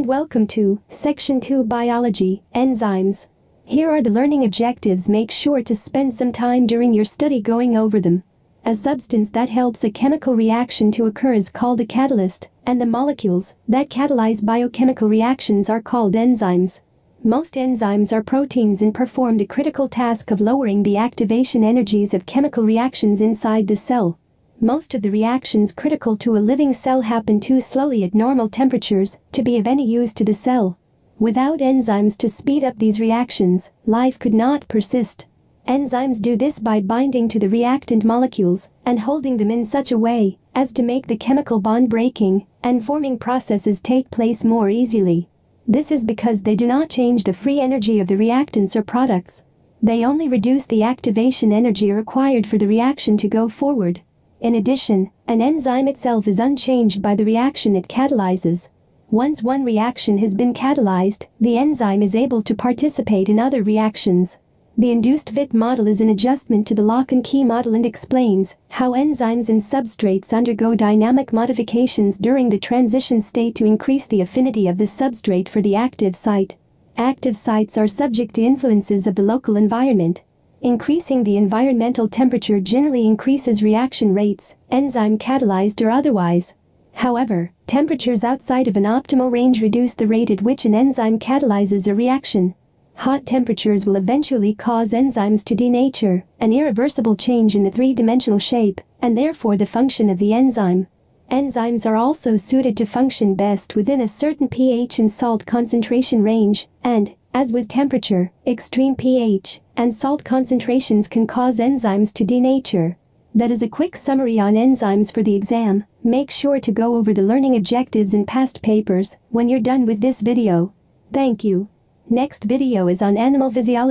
and welcome to Section 2 Biology, Enzymes. Here are the learning objectives make sure to spend some time during your study going over them. A substance that helps a chemical reaction to occur is called a catalyst, and the molecules that catalyze biochemical reactions are called enzymes. Most enzymes are proteins and perform the critical task of lowering the activation energies of chemical reactions inside the cell most of the reactions critical to a living cell happen too slowly at normal temperatures to be of any use to the cell. Without enzymes to speed up these reactions, life could not persist. Enzymes do this by binding to the reactant molecules and holding them in such a way as to make the chemical bond breaking and forming processes take place more easily. This is because they do not change the free energy of the reactants or products. They only reduce the activation energy required for the reaction to go forward. In addition, an enzyme itself is unchanged by the reaction it catalyzes. Once one reaction has been catalyzed, the enzyme is able to participate in other reactions. The induced VIT model is an adjustment to the lock and key model and explains how enzymes and substrates undergo dynamic modifications during the transition state to increase the affinity of the substrate for the active site. Active sites are subject to influences of the local environment, Increasing the environmental temperature generally increases reaction rates, enzyme catalyzed or otherwise. However, temperatures outside of an optimal range reduce the rate at which an enzyme catalyzes a reaction. Hot temperatures will eventually cause enzymes to denature, an irreversible change in the three-dimensional shape, and therefore the function of the enzyme. Enzymes are also suited to function best within a certain pH and salt concentration range, and, as with temperature, extreme pH, and salt concentrations can cause enzymes to denature. That is a quick summary on enzymes for the exam. Make sure to go over the learning objectives in past papers when you're done with this video. Thank you. Next video is on animal physiology.